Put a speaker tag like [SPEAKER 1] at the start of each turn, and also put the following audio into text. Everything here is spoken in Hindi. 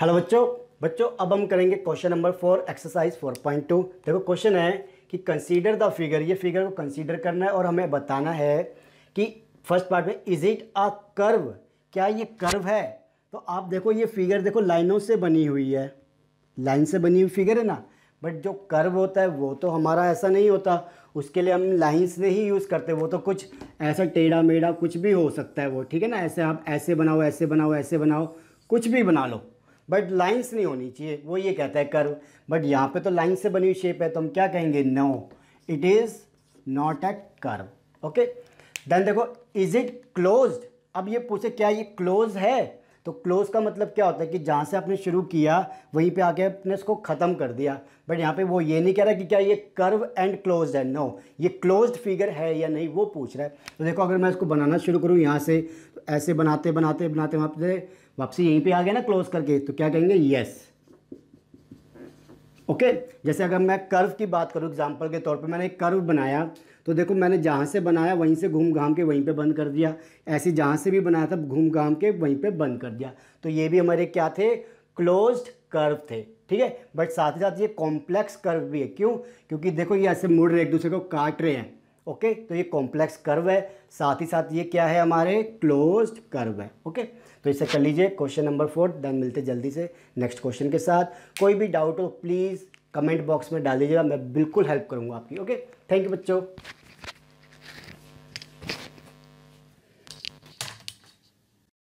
[SPEAKER 1] हेलो बच्चों बच्चों अब हम करेंगे question number four exercise four point two देखो क्वेश्चन है कि कंसीडर द फिगर ये फिगर को कंसीडर करना है और हमें बताना है कि फर्स्ट पार्ट में इज इट अ कर्व क्या ये कर्व है तो आप देखो ये फिगर देखो लाइनों से बनी हुई है लाइन से बनी हुई फिगर है ना बट जो कर्व होता है वो तो हमारा ऐसा नहीं होता उसके लिए हम लाइन्स नहीं यूज़ करते वो तो कुछ ऐसा टेढ़ा मेढ़ा कुछ भी हो सकता है वो ठीक है ना ऐसे आप ऐसे बनाओ ऐसे बनाओ ऐसे बनाओ कुछ भी बना लो बट लाइंस नहीं होनी चाहिए वो ये कहता है कर्व बट यहाँ पे तो लाइन से बनी हुई शेप है तो हम क्या कहेंगे no it is not a curve okay then देखो इज इट क्लोज अब ये पूछे क्या ये क्लोज है तो क्लोज़ का मतलब क्या होता है कि जहाँ से आपने शुरू किया वहीं पे आके आपने इसको ख़त्म कर दिया बट यहाँ पे वो ये नहीं कह रहा कि क्या ये कर्व एंड क्लोज है नो ये क्लोज्ड फिगर है या नहीं वो पूछ रहा है तो देखो अगर मैं इसको बनाना शुरू करूँ यहाँ से तो ऐसे बनाते बनाते बनाते वहाँ वापसी यहीं पर आ गया ना क्लोज़ करके तो क्या कहेंगे येस ओके जैसे अगर मैं कर्व की बात करूँ एग्जाम्पल के तौर पर मैंने एक कर्व बनाया तो देखो मैंने जहाँ से बनाया वहीं से घूम घाम के वहीं पे बंद कर दिया ऐसे जहाँ से भी बनाया था घूम घाम के वहीं पे बंद कर दिया तो ये भी हमारे क्या थे क्लोज्ड कर्व थे ठीक है बट साथ ही साथ ये कॉम्प्लेक्स कर्व भी है क्यों क्योंकि देखो ये ऐसे मुड़ रहे एक दूसरे को काट रहे हैं ओके तो ये कॉम्प्लेक्स कर्व है साथ ही साथ ये क्या है हमारे क्लोज्ड कर्व है ओके तो इसे कर लीजिए क्वेश्चन नंबर फोर देन मिलते जल्दी से नेक्स्ट क्वेश्चन के साथ कोई भी डाउट हो प्लीज़ कमेंट बॉक्स में डाल दीजिएगा मैं बिल्कुल हेल्प करूँगा आपकी ओके थैंक यू बच्चों